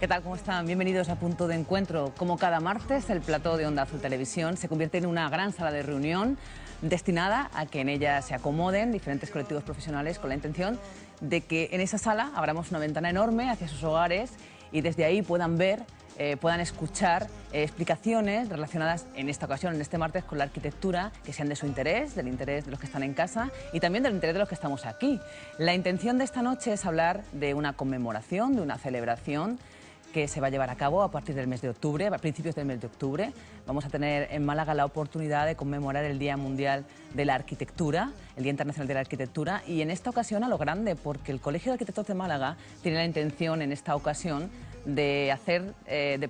¿Qué tal? ¿Cómo están? Bienvenidos a Punto de Encuentro. Como cada martes, el plató de Onda Azul Televisión se convierte en una gran sala de reunión destinada a que en ella se acomoden diferentes colectivos profesionales con la intención de que en esa sala abramos una ventana enorme hacia sus hogares y desde ahí puedan ver eh, puedan escuchar eh, explicaciones relacionadas en esta ocasión, en este martes, con la arquitectura, que sean de su interés, del interés de los que están en casa y también del interés de los que estamos aquí. La intención de esta noche es hablar de una conmemoración, de una celebración que se va a llevar a cabo a partir del mes de octubre, a principios del mes de octubre. Vamos a tener en Málaga la oportunidad de conmemorar el Día Mundial de la Arquitectura, el Día Internacional de la Arquitectura, y en esta ocasión a lo grande, porque el Colegio de Arquitectos de Málaga tiene la intención en esta ocasión de hacer, eh,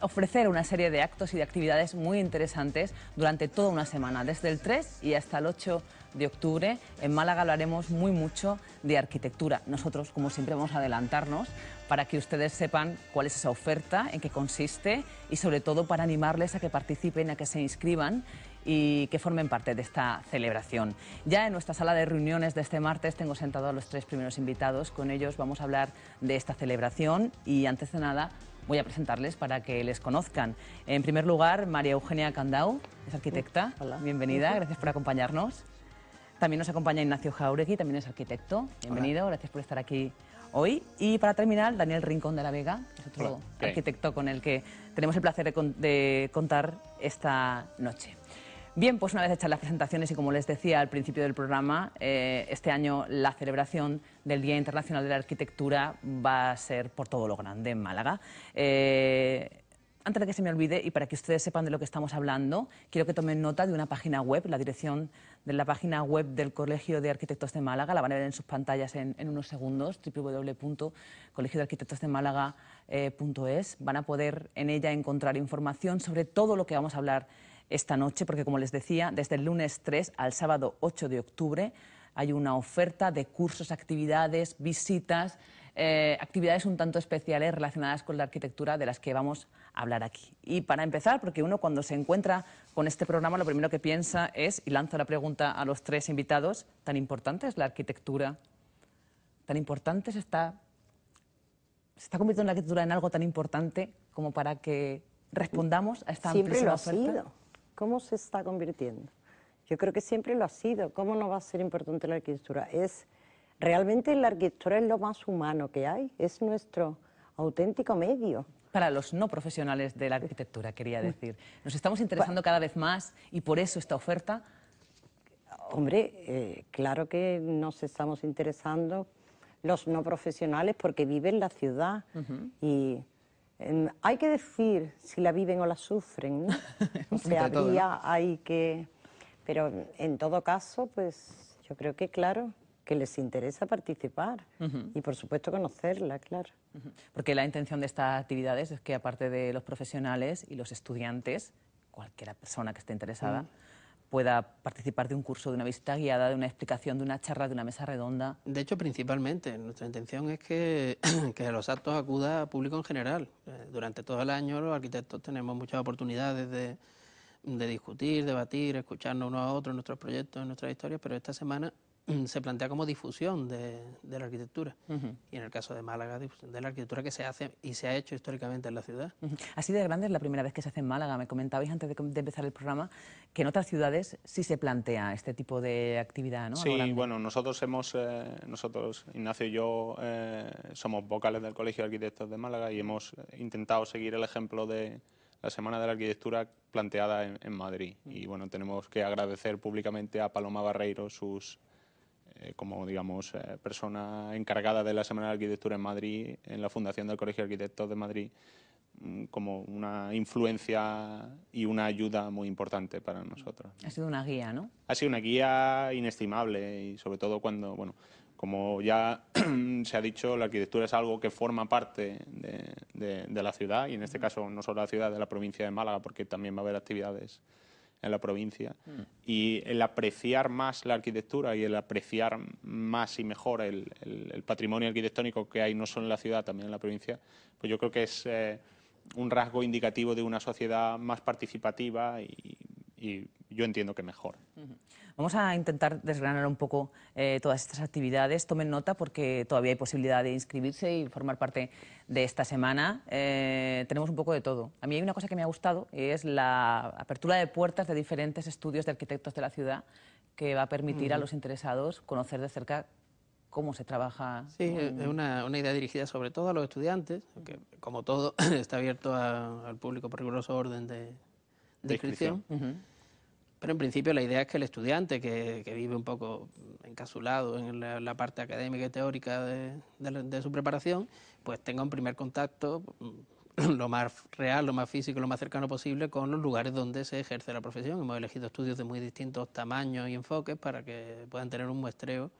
ofrecer una serie de actos y de actividades muy interesantes durante toda una semana, desde el 3 y hasta el 8 de octubre. En Málaga hablaremos muy mucho de arquitectura. Nosotros, como siempre, vamos a adelantarnos para que ustedes sepan cuál es esa oferta, en qué consiste y sobre todo para animarles a que participen, a que se inscriban y que formen parte de esta celebración. Ya en nuestra sala de reuniones de este martes tengo sentado a los tres primeros invitados. Con ellos vamos a hablar de esta celebración y antes de nada voy a presentarles para que les conozcan. En primer lugar, María Eugenia Candau, es arquitecta. Oh, hola. Bienvenida, gracias por acompañarnos. También nos acompaña Ignacio Jauregui, también es arquitecto. Bienvenido, gracias por estar aquí hoy. Y para terminar, Daniel Rincón de la Vega, es otro arquitecto con el que tenemos el placer de contar esta noche. Bien, pues una vez hechas las presentaciones y como les decía al principio del programa, eh, este año la celebración del Día Internacional de la Arquitectura va a ser por todo lo grande en Málaga. Eh, antes de que se me olvide y para que ustedes sepan de lo que estamos hablando, quiero que tomen nota de una página web, la dirección de la página web del Colegio de Arquitectos de Málaga, la van a ver en sus pantallas en, unos segundos, www.colegiodearquitectosdemálaga.es. Eh, van a poder en ella encontrar información sobre todo lo que vamos a hablar esta noche, porque como les decía, desde el lunes 3 al sábado 8 de octubre hay una oferta de cursos, actividades, visitas, eh, actividades un tanto especiales relacionadas con la arquitectura de las que vamos a hablar aquí. Y para empezar, porque uno cuando se encuentra con este programa lo primero que piensa es, y lanzo la pregunta a los tres invitados, ¿tan importante es la arquitectura? ¿Tan importante se está, se está convirtiendo la arquitectura en algo tan importante como para que respondamos a esta Siempre amplísima lo ha Sido. ¿Cómo se está convirtiendo? Yo creo que siempre lo ha sido. ¿Cómo no va a ser importante la arquitectura? Es realmente la arquitectura es lo más humano que hay, es nuestro auténtico medio. Para los no profesionales de la arquitectura, quería decir. Nos estamos interesando cada vez más y por eso esta oferta. Hombre, eh, claro que nos estamos interesando los no profesionales porque viven la ciudad y Em, hay que decir si la viven o la sufren, hay que... Pero en todo caso, pues yo creo que, claro, que les interesa participar y por supuesto conocerla, claro. Porque la intención de estas actividades es que aparte de los profesionales y los estudiantes, cualquier persona que esté interesada, pueda participar de un curso, de una visita guiada, de una explicación, de una charla, de una mesa redonda. De hecho, principalmente, nuestra intención es que, los actos acuda a público en general. Eh, durante todo el año los arquitectos tenemos muchas oportunidades de, de discutir, debatir, escucharnos unos a otros nuestros proyectos, en nuestras historias, pero esta semana Mm, se plantea como difusión de, la arquitectura. Y en el caso de Málaga, de la arquitectura que se hace y se ha hecho históricamente en la ciudad. Así de grande es la primera vez que se hace en Málaga. Me comentabais antes de, empezar el programa que en otras ciudades sí se plantea este tipo de actividad, ¿no? Sí, bueno, nosotros hemos, eh, nosotros, Ignacio y yo, eh, somos vocales del Colegio de Arquitectos de Málaga y hemos intentado seguir el ejemplo de la Semana de la Arquitectura planteada en, Madrid. Y bueno, tenemos que agradecer públicamente a Paloma Barreiro sus eh, como digamos eh, persona encargada de la Semana de Arquitectura en Madrid, en la Fundación del Colegio de Arquitectos de Madrid, mm, como una influencia y una ayuda muy importante para nosotros. Ha sido una guía, ¿no? Ha sido una guía inestimable y sobre todo cuando, bueno, como ya se ha dicho, la arquitectura es algo que forma parte de, de la ciudad y en este caso no solo la ciudad, de la provincia de Málaga, porque también va a haber actividades en la provincia. Mm. Y el apreciar más la arquitectura y el apreciar más y mejor el, patrimonio arquitectónico que hay no solo en la ciudad, también en la provincia, pues yo creo que es eh, un rasgo indicativo de una sociedad más participativa y yo entiendo que mejor. Vamos a intentar desgranar un poco eh, todas estas actividades. Tomen nota porque todavía hay posibilidad de inscribirse y formar parte de esta semana. Eh, tenemos un poco de todo. A mí hay una cosa que me ha gustado y es la apertura de puertas de diferentes estudios de arquitectos de la ciudad que va a permitir a los interesados conocer de cerca cómo se trabaja. Sí, es una, idea dirigida sobre todo a los estudiantes, que como todo está abierto al público por riguroso orden de, inscripción. Pero en principio la idea es que el estudiante que, vive un poco encasulado en la, parte académica y teórica de, su preparación, pues tenga un primer contacto mm, lo más real, lo más físico, lo más cercano posible con los lugares donde se ejerce la profesión. Hemos elegido estudios de muy distintos tamaños y enfoques para que puedan tener un muestreo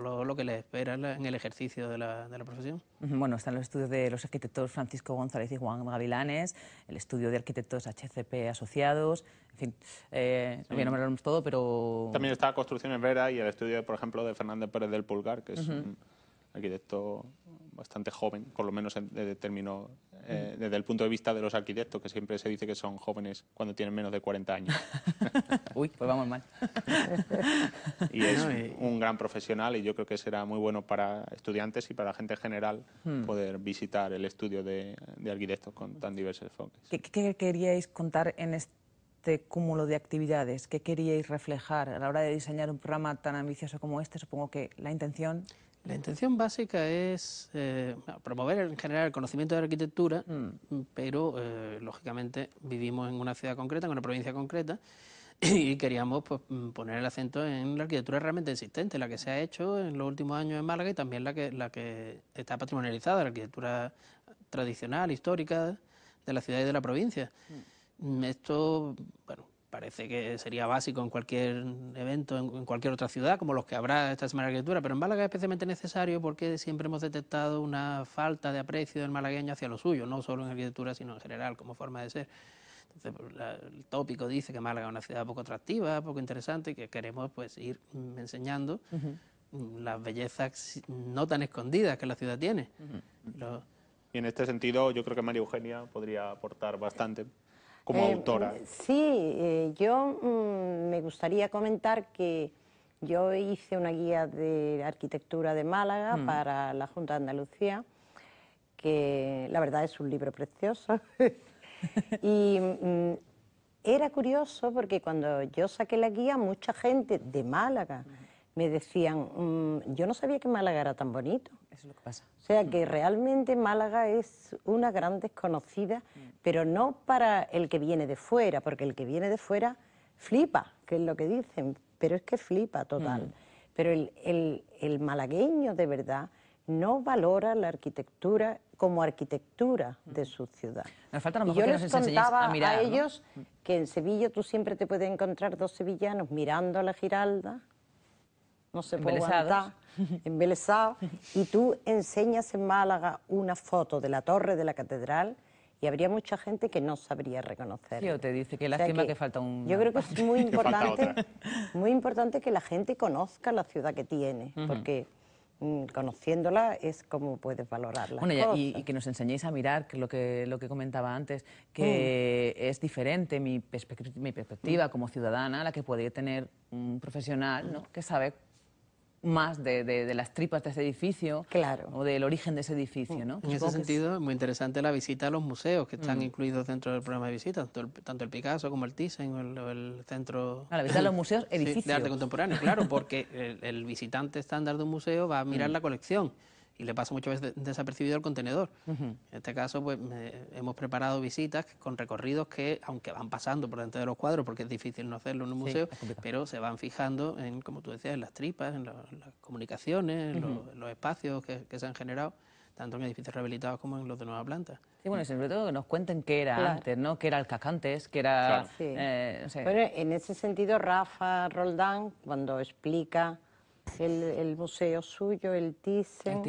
lo, que le espera en el ejercicio de la, profesión. Bueno, están los estudios de los arquitectos Francisco González y Juan Gavilanes, el estudio de arquitectos HCP asociados, en fin, eh, voy a todo, pero... También está Construcciones Vera y el estudio, por ejemplo, de Fernández Pérez del Pulgar, que es un arquitecto bastante joven, por lo menos término, eh, desde el punto de vista de los arquitectos, que siempre se dice que son jóvenes cuando tienen menos de 40 años. Uy, pues vamos mal. y es un gran profesional y yo creo que será muy bueno para estudiantes y para la gente general hmm. poder visitar el estudio de, arquitectos con tan diversos enfoques. ¿Qué queríais contar en este cúmulo de actividades? ¿Qué queríais reflejar a la hora de diseñar un programa tan ambicioso como este? Supongo que la intención la intención básica es eh, promover en general el conocimiento de la arquitectura, mm. pero eh, lógicamente vivimos en una ciudad concreta, en una provincia concreta, y queríamos pues, mm, poner el acento en la arquitectura realmente existente, la que se ha hecho en los últimos años en Málaga y también la que, está patrimonializada, la arquitectura tradicional, histórica de la ciudad y de la provincia. Mm. Esto, bueno, parece que sería básico en cualquier evento, en, cualquier otra ciudad, como los que habrá esta Semana de Arquitectura, pero en Málaga es especialmente necesario porque siempre hemos detectado una falta de aprecio del malagueño hacia lo suyo, no solo en arquitectura, sino en general, como forma de ser. Entonces, pues, el tópico dice que Málaga es una ciudad poco atractiva, poco interesante, y que queremos pues ir enseñando las bellezas no tan escondidas que la ciudad tiene. y en este sentido, yo creo que María Eugenia podría aportar bastante como eh, autora. Eh, sí, eh, yo mm, me gustaría comentar que yo hice una guía de arquitectura de Málaga mm. para la Junta de Andalucía, que la verdad es un libro precioso. y mm, era curioso porque cuando yo saqué la guía, mucha gente de Málaga me decían, mm, yo no sabía que Málaga era tan bonito. Eso es lo que pasa. O sea, que realmente Málaga es una gran desconocida, mm. pero no para el que viene de fuera, porque el que viene de fuera flipa, que es lo que dicen, pero es que flipa total. Mm. Pero el, malagueño de verdad no valora la arquitectura como arquitectura de su ciudad. Nos falta a lo mejor yo les contaba a, ellos que en Sevilla tú siempre te puedes encontrar dos sevillanos mirando a la Giralda, no se y tú enseñas en Málaga una foto de la torre de la catedral y habría mucha gente que no sabría reconocer. Yo te dice que lástima que, falta un... Yo creo que es muy importante, muy importante que la gente conozca la ciudad que tiene, porque mm, conociéndola es como puedes valorarla. y, y, que nos enseñéis a mirar, que lo que, lo que comentaba antes, que mm. es diferente mi, perspectiva, mi perspectiva mm. como ciudadana, la que puede tener un profesional que sabe más de, las tripas de ese edificio claro. o del origen de ese edificio. ¿no? En ese sentido, es muy interesante la visita a los museos que están mm. incluidos dentro del programa de visitas, tanto el, Picasso como el Thyssen o el, centro... Ah, la visita a los museos, edificios. de arte contemporáneo, claro, porque el, visitante estándar de un museo va a mirar mm. la colección y le pasa muchas veces desapercibido al contenedor. En este caso, pues hemos preparado visitas con recorridos que, aunque van pasando por dentro de los cuadros, porque es difícil no hacerlo en un museo, pero se van fijando en, como tú decías, en las tripas, en, las comunicaciones, en, los, espacios que, se han generado tanto en edificios rehabilitados como en los de nueva planta. Sí, bueno, y sobre todo que nos cuenten qué era antes, ¿no? Qué era el cascantes, qué era... Claro. Eh, en ese sentido, Rafa Roldán, cuando explica el, museo suyo, el Thyssen,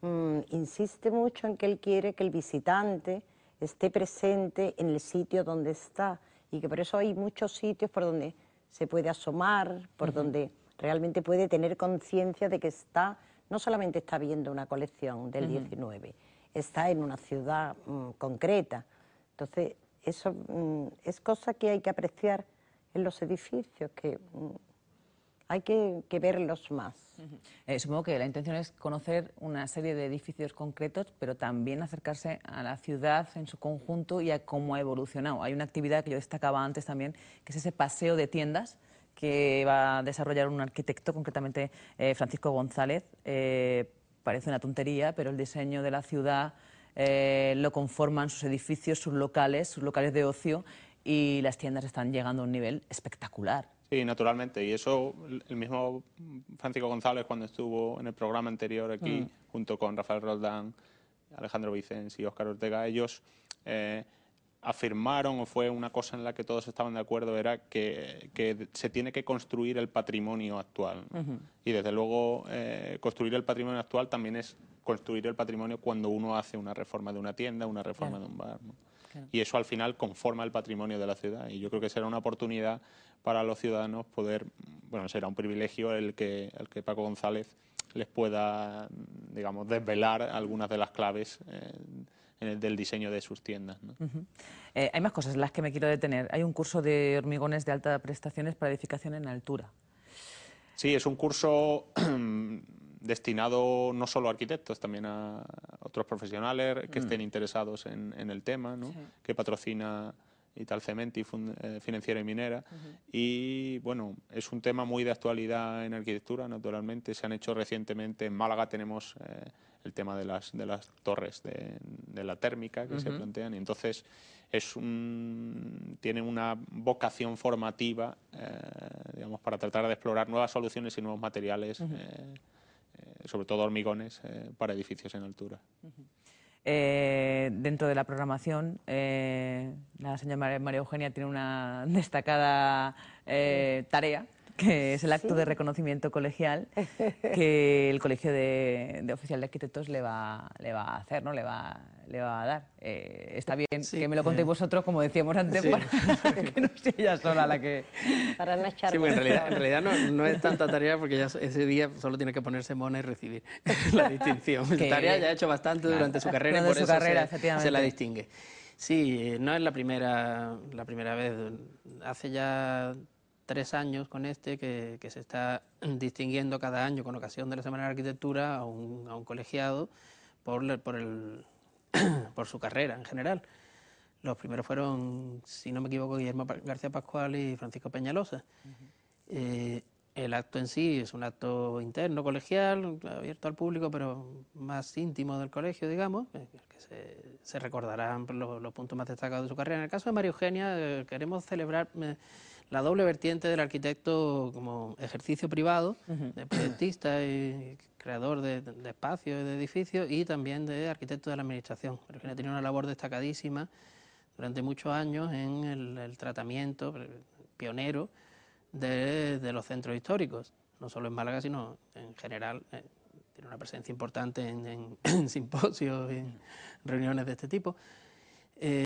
mm, insiste mucho en que él quiere que el visitante esté presente en el sitio donde está y que por eso hay muchos sitios por donde se puede asomar, por donde realmente puede tener conciencia de que está, no solamente está viendo una colección del 19, está en una ciudad mm, concreta. Entonces, eso mm, es cosa que hay que apreciar en los edificios, que hay que, que verlos más. Eh, supongo que la intención es conocer una serie de edificios concretos, pero también acercarse a la ciudad en su conjunto y a cómo ha evolucionado. Hay una actividad que yo destacaba antes también, que es ese paseo de tiendas que va a desarrollar un arquitecto, concretamente eh, Francisco González. Eh, parece una tontería, pero el diseño de la ciudad lo conforman sus edificios, sus locales, sus locales de ocio y las tiendas están llegando a un nivel espectacular Sí, naturalmente. Y eso, el mismo Francisco González, cuando estuvo en el programa anterior aquí, mm. junto con Rafael Roldán, Alejandro Vicens y Óscar Ortega, ellos eh, afirmaron, o fue una cosa en la que todos estaban de acuerdo, era que, se tiene que construir el patrimonio actual. Y desde luego, eh, construir el patrimonio actual también es construir el patrimonio cuando uno hace una reforma de una tienda, una reforma de un bar y eso al final conforma el patrimonio de la ciudad. Y yo creo que será una oportunidad para los ciudadanos poder, bueno, será un privilegio el que, el que Paco González les pueda, digamos, desvelar algunas de las claves. Eh, del diseño de sus tiendas. Eh, hay más cosas en las que me quiero detener. Hay un curso de hormigones de alta prestaciones para edificación en altura. Sí, es un curso destinado no solo a arquitectos, también a otros profesionales que mm. estén interesados en, el tema, que patrocina Italcementi y eh, Financiera y Minera. Y bueno, es un tema muy de actualidad en arquitectura, naturalmente. Se han hecho recientemente, en Málaga tenemos eh, el tema de las, de las torres de, de la térmica que se plantean. Y entonces es un, tiene una vocación formativa, eh, digamos, para tratar de explorar nuevas soluciones y nuevos materiales sobre todo hormigones, eh, para edificios en altura. Eh, dentro de la programación, eh, la señora María Eugenia tiene una destacada tarea que es el acto de reconocimiento colegial que el Colegio de, Oficial de Arquitectos le va, a hacer, ¿no? Le va, le va a dar. Eh, está bien que me lo contéis eh. vosotros, como decíamos antes, que no sea ella sola la que... Para la charla. Sí, en realidad, en realidad no, es tanta tarea porque ya ese día solo tiene que ponerse mona y recibir la distinción. La tarea ya ha hecho bastante durante su carrera y por eso se, la distingue. Sí, eh, no es la primera, la primera vez. Hace ya tres años con este, que, se está distinguiendo cada año con ocasión de la Semana de Arquitectura a un, colegiado por, por, por su carrera en general. Los primeros fueron, si no me equivoco, Guillermo García Pascual y Francisco Peñalosa. Eh, el acto en sí es un acto interno, colegial, abierto al público, pero más íntimo del colegio, digamos, eh, que se, recordarán los, puntos más destacados de su carrera. En el caso de María Eugenia, eh, queremos celebrar la doble vertiente del arquitecto como ejercicio privado, de proyectista y creador de, espacios y de edificios, y también de arquitecto de la administración. que tenía una labor destacadísima durante muchos años en el, tratamiento pionero de, los centros históricos, no solo en Málaga, sino en general. Eh, tiene una presencia importante en, simposios y en reuniones de este tipo. Eh,